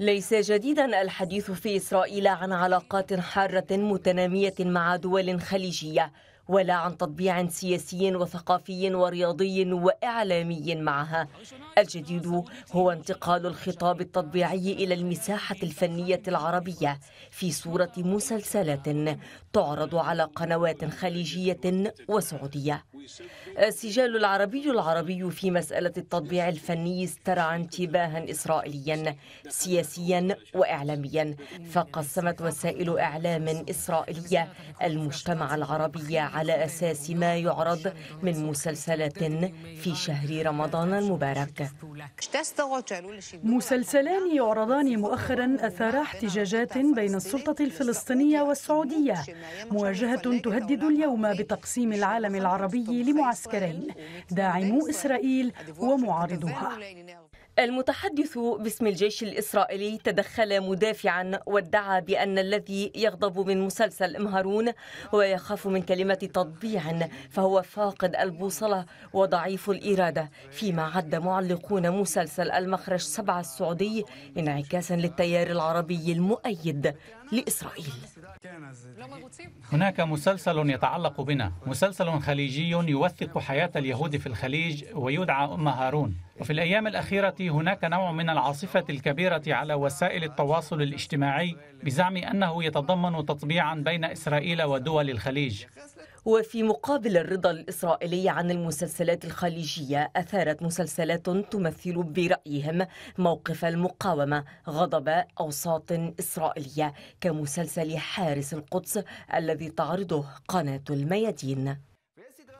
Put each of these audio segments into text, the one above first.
ليس جديدا الحديث في إسرائيل عن علاقات حارة متنامية مع دول خليجية ولا عن تطبيع سياسي وثقافي ورياضي وإعلامي معها الجديد هو انتقال الخطاب التطبيعي إلى المساحة الفنية العربية في صورة مسلسلات تعرض على قنوات خليجية وسعودية السجال العربي العربي في مسألة التطبيع الفني استرعى انتباها إسرائيليا سياسيا وإعلاميا فقسمت وسائل إعلام إسرائيلية المجتمع العربي على أساس ما يعرض من مسلسلات في شهر رمضان المبارك مسلسلان يعرضان مؤخرا أثارا احتجاجات بين السلطة الفلسطينية والسعودية مواجهة تهدد اليوم بتقسيم العالم العربي لمعسكرين داعمو إسرائيل ومعارضوها المتحدث باسم الجيش الإسرائيلي تدخل مدافعا وادعى بأن الذي يغضب من مسلسل إمهارون ويخاف من كلمة تطبيع فهو فاقد البوصلة وضعيف الإرادة فيما عد معلقون مسلسل المخرج سبعة السعودي انعكاسا للتيار العربي المؤيد لإسرائيل هناك مسلسل يتعلق بنا مسلسل خليجي يوثق حياة اليهود في الخليج ويدعى أم هارون وفي الأيام الأخيرة هناك نوع من العاصفة الكبيرة على وسائل التواصل الاجتماعي بزعم أنه يتضمن تطبيعا بين إسرائيل ودول الخليج وفي مقابل الرضا الإسرائيلي عن المسلسلات الخليجية أثارت مسلسلات تمثل برأيهم موقف المقاومة غضب أوساط إسرائيلية كمسلسل حارس القدس الذي تعرضه قناة الميادين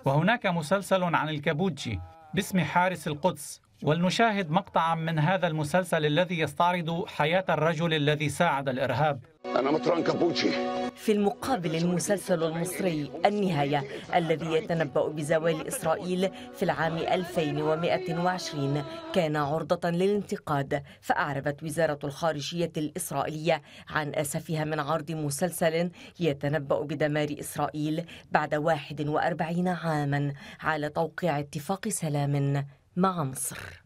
وهناك مسلسل عن الكابوتشي باسم حارس القدس ولنشاهد مقطعا من هذا المسلسل الذي يستعرض حياة الرجل الذي ساعد الإرهاب أنا مطران كابوتشي في المقابل المسلسل المصري النهاية الذي يتنبأ بزوال إسرائيل في العام 2120 كان عرضة للانتقاد فأعربت وزارة الخارجية الإسرائيلية عن أسفها من عرض مسلسل يتنبأ بدمار إسرائيل بعد 41 عاما على توقيع اتفاق سلام مع مصر